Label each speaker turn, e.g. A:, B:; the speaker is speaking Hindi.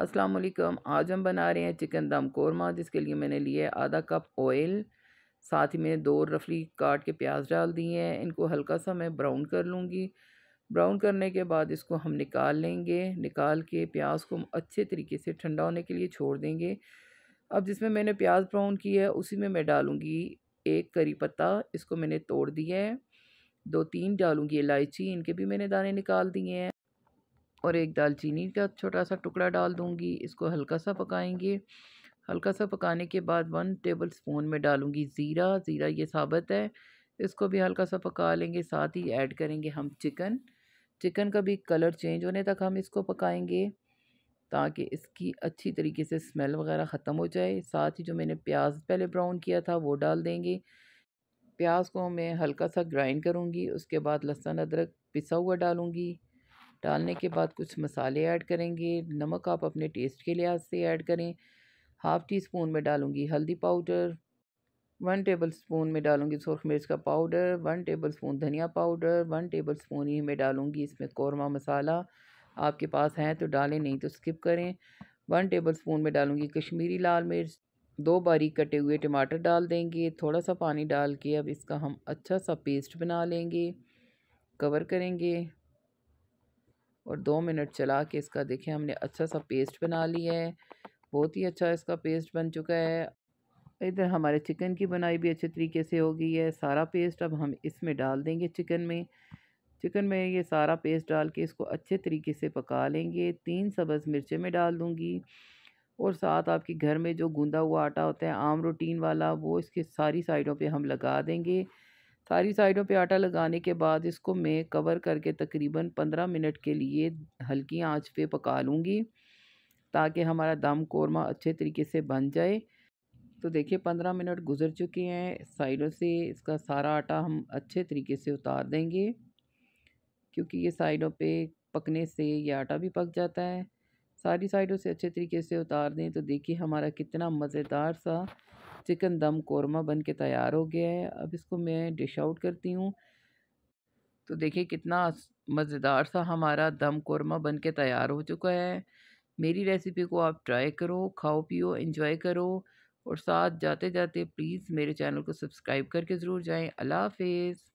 A: अस्सलाम वालेकुम आज हम बना रहे हैं चिकन दम कौरमा जिसके लिए मैंने लिया है आधा कप ऑयल साथ ही में दो रफली काट के प्याज डाल दिए हैं इनको हल्का सा मैं ब्राउन कर लूँगी ब्राउन करने के बाद इसको हम निकाल लेंगे निकाल के प्याज को अच्छे तरीके से ठंडा होने के लिए छोड़ देंगे अब जिसमें मैंने प्याज ब्राउन किया है उसी में मैं डालूँगी एक करी पत्ता इसको मैंने तोड़ दिया है दो तीन डालूँगी इलायची इनके भी मैंने दाने निकाल दिए हैं और एक दालचीनी का छोटा सा टुकड़ा डाल दूँगी इसको हल्का सा पकाएंगे हल्का सा पकाने के बाद वन टेबल स्पून में डालूँगी ज़ीरा ज़ीरा ये साबत है इसको भी हल्का सा पका लेंगे साथ ही ऐड करेंगे हम चिकन चिकन का भी कलर चेंज होने तक हम इसको पकाएंगे ताकि इसकी अच्छी तरीके से स्मेल वगैरह ख़त्म हो जाए साथ ही जो मैंने प्याज पहले ब्राउन किया था वो डाल देंगे प्याज को मैं हल्का सा ग्राइंड करूँगी उसके बाद लहसुन अदरक पिसा हुआ डालूँगी डालने के बाद कुछ मसाले ऐड करेंगे नमक आप अपने टेस्ट के लिहाज से ऐड करें हाफ़ टी स्पून में डालूंगी हल्दी पाउडर वन टेबल स्पून में डालूंगी सुरख मिर्च का पाउडर वन टेबल स्पून धनिया पाउडर वन टेबल स्पून ही में डालूंगी इसमें कौरमा मसाला आपके पास है तो डालें नहीं तो स्किप करें वन टेबल स्पून में डालूंगी कश्मीरी लाल मिर्च दो बारीक कटे हुए टमाटर डाल देंगे थोड़ा सा पानी डाल के अब इसका हम अच्छा सा पेस्ट बना लेंगे कवर करेंगे और दो मिनट चला के इसका देखें हमने अच्छा सा पेस्ट बना लिया है बहुत ही अच्छा इसका पेस्ट बन चुका है इधर हमारे चिकन की बनाई भी अच्छे तरीके से हो गई है सारा पेस्ट अब हम इसमें डाल देंगे चिकन में चिकन में ये सारा पेस्ट डाल के इसको अच्छे तरीके से पका लेंगे तीन सब्ज़ मिर्चे में डाल दूँगी और साथ आपके घर में जो गूँधा हुआ आटा होता है आम रोटीन वाला वो इसके सारी साइडों पे हम लगा देंगे सारी साइडों पे आटा लगाने के बाद इसको मैं कवर करके तकरीबन पंद्रह मिनट के लिए हल्की आंच पे पका लूँगी ताकि हमारा दम कौरमा अच्छे तरीके से बन जाए तो देखिए पंद्रह मिनट गुजर चुके हैं साइडों से इसका सारा आटा हम अच्छे तरीके से उतार देंगे क्योंकि ये साइडों पे पकने से ये आटा भी पक जाता है सारी साइडों से अच्छे तरीके से उतार दें तो देखिए हमारा कितना मज़ेदार सा चिकन दम कौरमा बन के तैयार हो गया है अब इसको मैं डिश आउट करती हूँ तो देखिए कितना मज़ेदार सा हमारा दम कौरमा बन के तैयार हो चुका है मेरी रेसिपी को आप ट्राई करो खाओ पियो इन्जॉय करो और साथ जाते जाते प्लीज़ मेरे चैनल को सब्सक्राइब करके ज़रूर जाएँ अल्लाह हाफिज़